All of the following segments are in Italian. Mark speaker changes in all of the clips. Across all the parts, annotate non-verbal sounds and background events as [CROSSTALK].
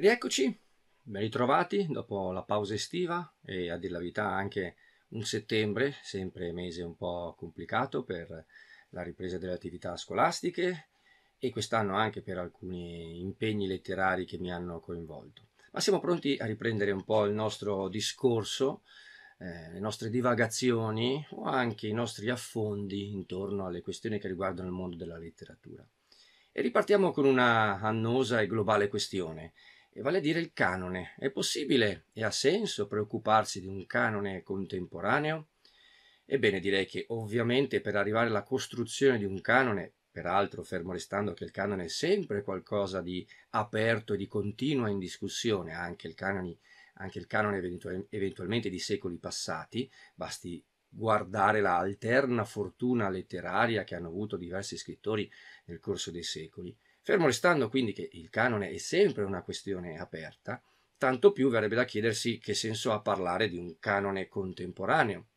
Speaker 1: Rieccoci, ben ritrovati dopo la pausa estiva e a dir la verità anche un settembre, sempre mese un po' complicato per la ripresa delle attività scolastiche e quest'anno anche per alcuni impegni letterari che mi hanno coinvolto. Ma siamo pronti a riprendere un po' il nostro discorso, eh, le nostre divagazioni o anche i nostri affondi intorno alle questioni che riguardano il mondo della letteratura. E ripartiamo con una annosa e globale questione e vale a dire il canone. È possibile e ha senso preoccuparsi di un canone contemporaneo? Ebbene, direi che ovviamente per arrivare alla costruzione di un canone, peraltro fermo restando che il canone è sempre qualcosa di aperto e di continua in discussione, anche il canone, anche il canone eventual, eventualmente di secoli passati, basti guardare la alterna fortuna letteraria che hanno avuto diversi scrittori nel corso dei secoli. Fermo restando quindi che il canone è sempre una questione aperta, tanto più verrebbe da chiedersi che senso ha parlare di un canone contemporaneo.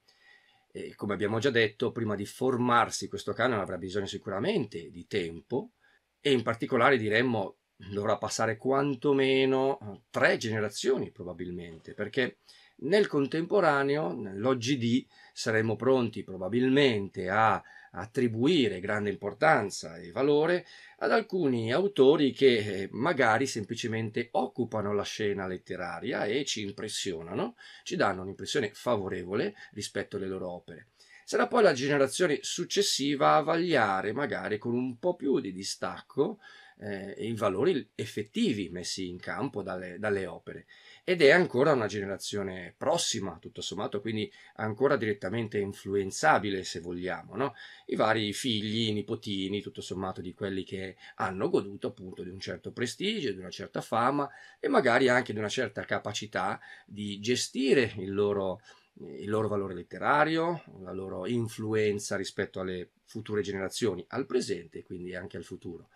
Speaker 1: E come abbiamo già detto, prima di formarsi questo canone avrà bisogno sicuramente di tempo e in particolare diremmo dovrà passare quantomeno eh, tre generazioni probabilmente, perché nel contemporaneo, nell'oggi di, saremo pronti probabilmente a attribuire grande importanza e valore ad alcuni autori che eh, magari semplicemente occupano la scena letteraria e ci impressionano, ci danno un'impressione favorevole rispetto alle loro opere. Sarà poi la generazione successiva a vagliare, magari con un po' più di distacco, eh, i valori effettivi messi in campo dalle, dalle opere ed è ancora una generazione prossima, tutto sommato, quindi ancora direttamente influenzabile, se vogliamo, no? i vari figli, i nipotini, tutto sommato, di quelli che hanno goduto appunto di un certo prestigio, di una certa fama e magari anche di una certa capacità di gestire il loro il loro valore letterario, la loro influenza rispetto alle future generazioni, al presente e quindi anche al futuro.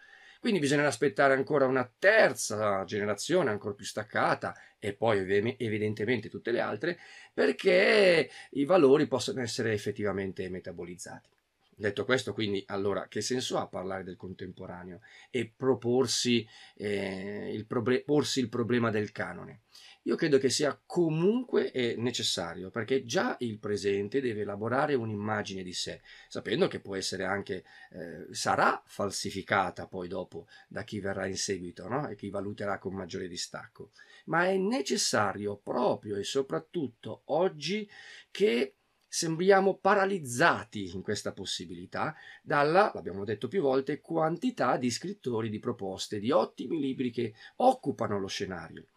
Speaker 1: Quindi bisognerà aspettare ancora una terza generazione, ancora più staccata, e poi evidentemente tutte le altre, perché i valori possano essere effettivamente metabolizzati. Detto questo, quindi, allora, che senso ha parlare del contemporaneo e proporsi, eh, il, proble- porsi il problema del canone? Io credo che sia comunque eh, necessario, perché già il presente deve elaborare un'immagine di sé, sapendo che può essere anche, eh, sarà falsificata poi dopo da chi verrà in seguito no? e chi valuterà con maggiore distacco. Ma è necessario proprio e soprattutto oggi che sembriamo paralizzati in questa possibilità dalla, l'abbiamo detto più volte, quantità di scrittori di proposte, di ottimi libri che occupano lo scenario.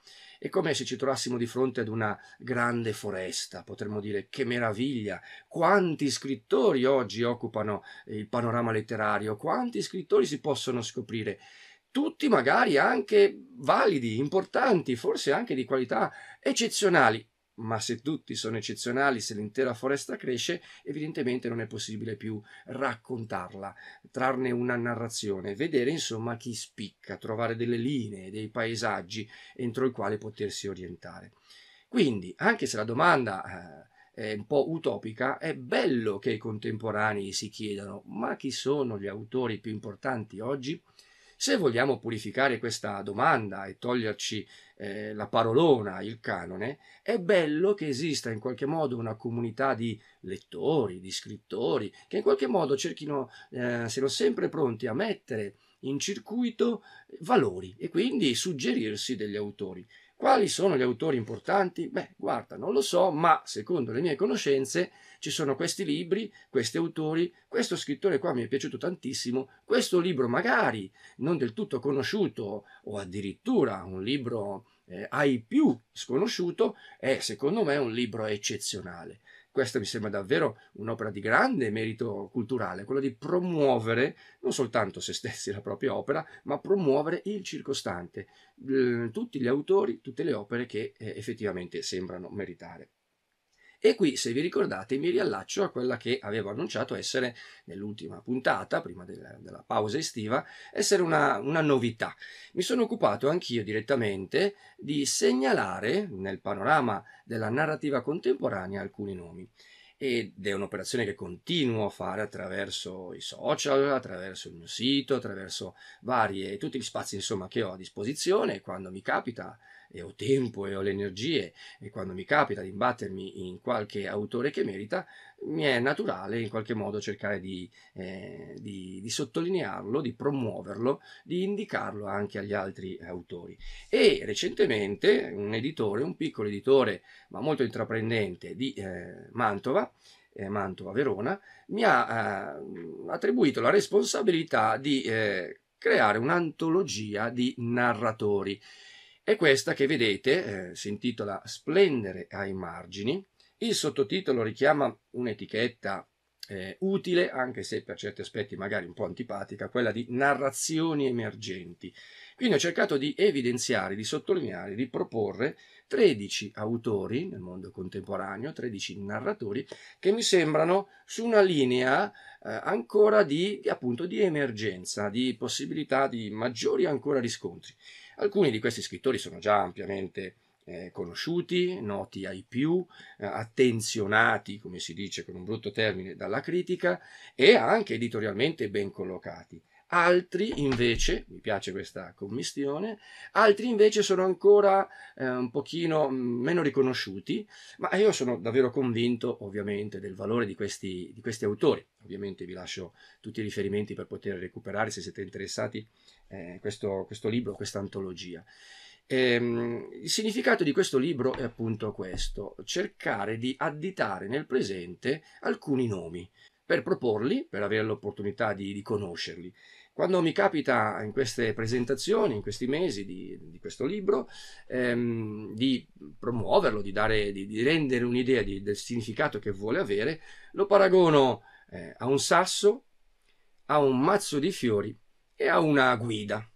Speaker 1: È come se ci trovassimo di fronte ad una grande foresta, potremmo dire che meraviglia, quanti scrittori oggi occupano eh, il panorama letterario, quanti scrittori si possono scoprire tutti magari anche validi, importanti, forse anche di qualità eccezionali ma se tutti sono eccezionali, se l'intera foresta cresce, evidentemente non è possibile più raccontarla, trarne una narrazione, vedere insomma chi spicca, trovare delle linee, dei paesaggi entro i quali potersi orientare. Quindi, anche se la domanda eh, è un po' utopica, è bello che i contemporanei si chiedano ma chi sono gli autori più importanti oggi? Se vogliamo purificare questa domanda e toglierci eh, la parolona, il canone, è bello che esista in qualche modo una comunità di lettori, di scrittori, che in qualche modo cerchino, eh, siano sempre pronti a mettere in circuito valori e quindi suggerirsi degli autori. Quali sono gli autori importanti? Beh, guarda, non lo so, ma secondo le mie conoscenze ci sono questi libri, questi autori, questo scrittore qua mi è piaciuto tantissimo, questo libro magari non del tutto conosciuto o addirittura un libro eh, ai più sconosciuto è secondo me un libro eccezionale questa mi sembra davvero un'opera di grande merito culturale, quella di promuovere non soltanto se stessi [LAUGHS] la propria opera, ma promuovere il circostante, tutti gli autori, tutte le opere che eh, effettivamente sembrano meritare. E qui, se vi ricordate, mi riallaccio a quella che avevo annunciato essere nell'ultima puntata, prima del, della pausa estiva, essere una, una novità. Mi sono occupato anch'io direttamente di segnalare nel panorama della narrativa contemporanea alcuni nomi ed è un'operazione che continuo a fare attraverso i social, attraverso il mio sito, attraverso varie, tutti gli spazi insomma che ho a disposizione quando mi capita e ho tempo e ho le energie e quando mi capita di imbattermi in qualche autore che merita, mi è naturale in qualche modo cercare di, eh, di, di sottolinearlo, di promuoverlo, di indicarlo anche agli altri autori. E recentemente un editore, un piccolo editore ma molto intraprendente di eh, Mantova, eh, Mantova Verona, mi ha eh, attribuito la responsabilità di eh, creare un'antologia di narratori è questa che vedete eh, si intitola Splendere ai margini. Il sottotitolo richiama un'etichetta eh, utile, anche se per certi aspetti magari un po' antipatica, quella di narrazioni emergenti. Quindi ho cercato di evidenziare, di sottolineare, di proporre 13 autori nel mondo contemporaneo, 13 narratori che mi sembrano su una linea eh, ancora di, appunto, di emergenza, di possibilità di maggiori ancora riscontri. Alcuni di questi scrittori sono già ampiamente eh, conosciuti, noti ai più, eh, attenzionati, come si dice con un brutto termine, dalla critica e anche editorialmente ben collocati altri invece, mi piace questa commistione, altri invece sono ancora eh, un pochino mm, meno riconosciuti, ma io sono davvero convinto ovviamente del valore di questi, di questi autori. Ovviamente vi lascio tutti i riferimenti per poter recuperare se siete interessati eh, questo, questo libro, questa antologia. Ehm, il significato di questo libro è appunto questo, cercare di additare nel presente alcuni nomi per proporli, per avere l'opportunità di, di conoscerli. Quando mi capita in queste presentazioni, in questi mesi di, di questo libro, ehm, di promuoverlo, di, dare, di, di rendere un'idea del significato che vuole avere, lo paragono eh, a un sasso, a un mazzo di fiori e a una guida.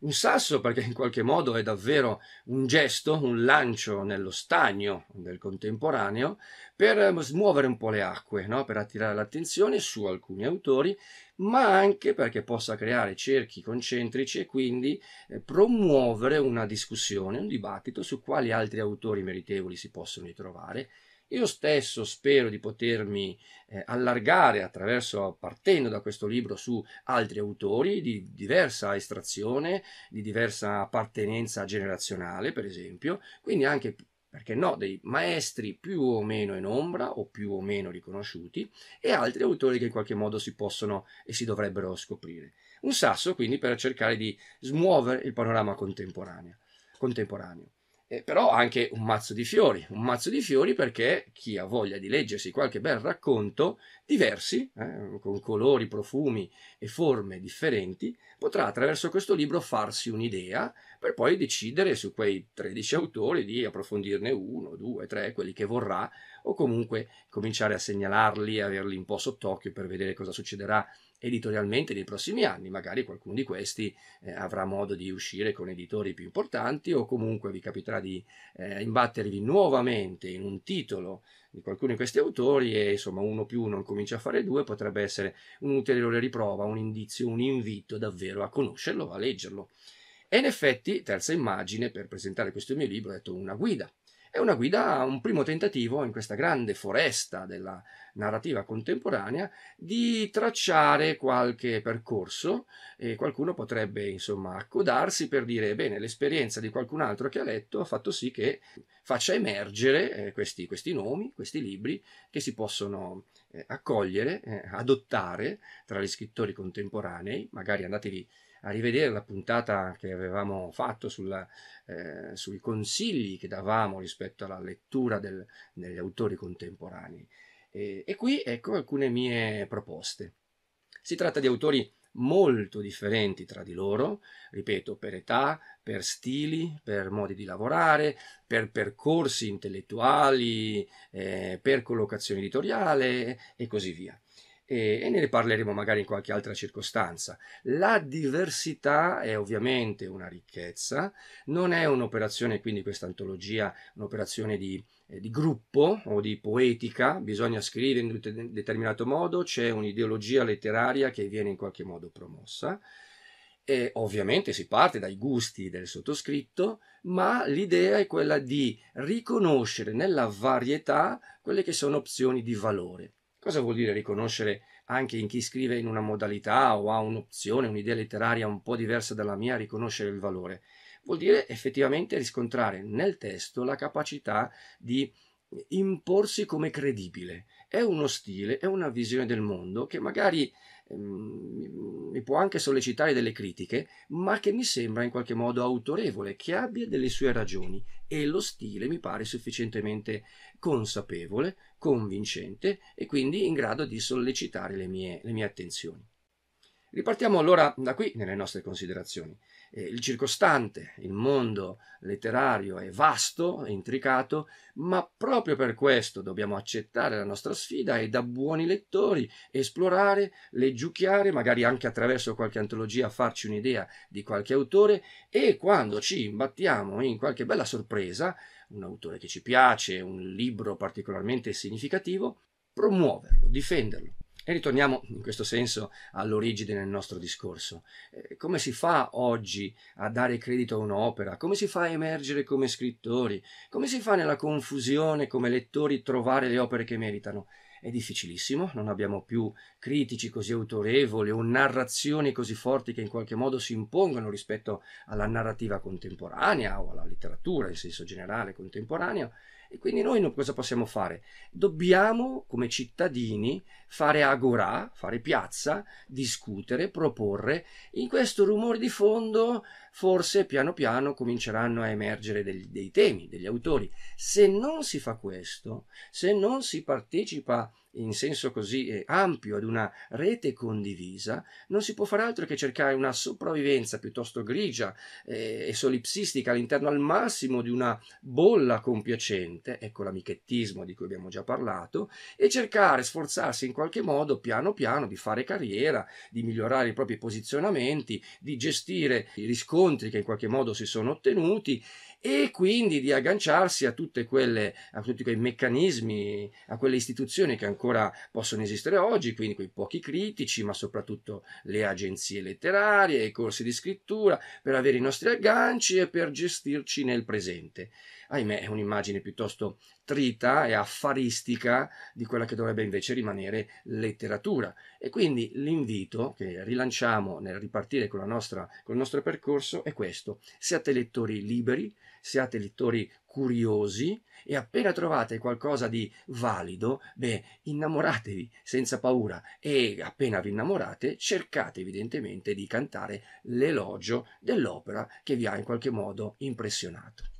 Speaker 1: Un sasso perché in qualche modo è davvero un gesto, un lancio nello stagno del contemporaneo per eh, smuovere un po' le acque, no? per attirare l'attenzione su alcuni autori, ma anche perché possa creare cerchi concentrici e quindi eh, promuovere una discussione, un dibattito su quali altri autori meritevoli si possono ritrovare io stesso spero di potermi eh, allargare attraverso, partendo da questo libro, su altri autori di diversa estrazione, di diversa appartenenza generazionale, per esempio, quindi anche perché no, dei maestri più o meno in ombra o più o meno riconosciuti e altri autori che in qualche modo si possono e si dovrebbero scoprire. Un sasso quindi per cercare di smuovere il panorama contemporaneo. contemporaneo eh, però anche un mazzo di fiori, un mazzo di fiori perché chi ha voglia di leggersi qualche bel racconto, diversi, eh, con colori, profumi e forme differenti, potrà attraverso questo libro farsi un'idea per poi decidere su quei 13 autori di approfondirne uno, due, tre, quelli che vorrà, o comunque cominciare a segnalarli, averli un po' sott'occhio per vedere cosa succederà editorialmente nei prossimi anni, magari qualcuno di questi eh, avrà modo di uscire con editori più importanti o comunque vi capiterà di eh, imbattervi nuovamente in un titolo di qualcuno di questi autori e insomma uno più uno comincia a fare due potrebbe essere un'ulteriore riprova, un indizio, un invito davvero a conoscerlo, a leggerlo. E in effetti, terza immagine per presentare questo mio libro, ho detto una guida è una guida, un primo tentativo in questa grande foresta della narrativa contemporanea di tracciare qualche percorso e qualcuno potrebbe insomma accodarsi per dire bene l'esperienza di qualcun altro che ha letto ha fatto sì che faccia emergere eh, questi, questi, nomi, questi libri che si possono eh, accogliere, eh, adottare tra gli scrittori contemporanei, magari andatevi a rivedere la puntata che avevamo fatto sulla, eh, sui consigli che davamo rispetto alla lettura del, degli autori contemporanei. E, e qui ecco alcune mie proposte. Si tratta di autori molto differenti tra di loro, ripeto, per età, per stili, per modi di lavorare, per percorsi intellettuali, eh, per collocazione editoriale e così via e, e ne riparleremo magari in qualche altra circostanza. La diversità è ovviamente una ricchezza, non è un'operazione, quindi questa antologia, un'operazione di, eh, di gruppo o di poetica, bisogna scrivere in un determinato modo, c'è un'ideologia letteraria che viene in qualche modo promossa. E ovviamente si parte dai gusti del sottoscritto, ma l'idea è quella di riconoscere nella varietà quelle che sono opzioni di valore. Cosa vuol dire riconoscere anche in chi scrive in una modalità o ha un'opzione, un'idea letteraria un po' diversa dalla mia, riconoscere il valore? Vuol dire effettivamente riscontrare nel testo la capacità di imporsi come credibile. È uno stile, è una visione del mondo che magari ehm, mi può anche sollecitare delle critiche, ma che mi sembra in qualche modo autorevole, che abbia delle sue ragioni e lo stile mi pare sufficientemente consapevole convincente e quindi in grado di sollecitare le mie, le mie attenzioni. Ripartiamo allora da qui nelle nostre considerazioni. Eh, il circostante, il mondo letterario è vasto, è intricato, ma proprio per questo dobbiamo accettare la nostra sfida e da buoni lettori esplorare, leggiucchiare, magari anche attraverso qualche antologia farci un'idea di qualche autore e quando ci imbattiamo in qualche bella sorpresa un autore che ci piace, un libro particolarmente significativo, promuoverlo, difenderlo. E ritorniamo in questo senso all'origine del nostro discorso. Eh, come si fa oggi a dare credito a un'opera? Come si fa a emergere come scrittori? Come si fa nella confusione come lettori trovare le opere che meritano? È difficilissimo, non abbiamo più critici così autorevoli o narrazioni così forti che in qualche modo si impongano rispetto alla narrativa contemporanea o alla letteratura in senso generale contemporanea. E quindi noi cosa possiamo fare? Dobbiamo, come cittadini, fare agorà, fare piazza, discutere, proporre. In questo rumore di fondo forse piano piano cominceranno a emergere dei, dei temi, degli autori. Se non si fa questo, se non si partecipa in senso così eh, ampio ad una rete condivisa, non si può fare altro che cercare una sopravvivenza piuttosto grigia eh, e solipsistica all'interno al massimo di una bolla compiacente, ecco l'amichettismo di cui abbiamo già parlato, e cercare, sforzarsi in qualche modo piano piano di fare carriera, di migliorare i propri posizionamenti, di gestire i riscontri che in qualche modo si sono ottenuti e quindi di agganciarsi a, quelle, a tutti quei meccanismi, a quelle istituzioni che ancora possono esistere oggi, quindi quei pochi critici, ma soprattutto le agenzie letterarie, i corsi di scrittura, per avere i nostri agganci e per gestirci nel presente ahimè, è un'immagine piuttosto trita e affaristica di quella che dovrebbe invece rimanere letteratura. E quindi l'invito che rilanciamo nel ripartire con, nostra, con il nostro percorso è questo. Siate lettori liberi, siate lettori curiosi e appena trovate qualcosa di valido, beh, innamoratevi senza paura e appena vi innamorate cercate evidentemente di cantare l'elogio dell'opera che vi ha in qualche modo impressionato.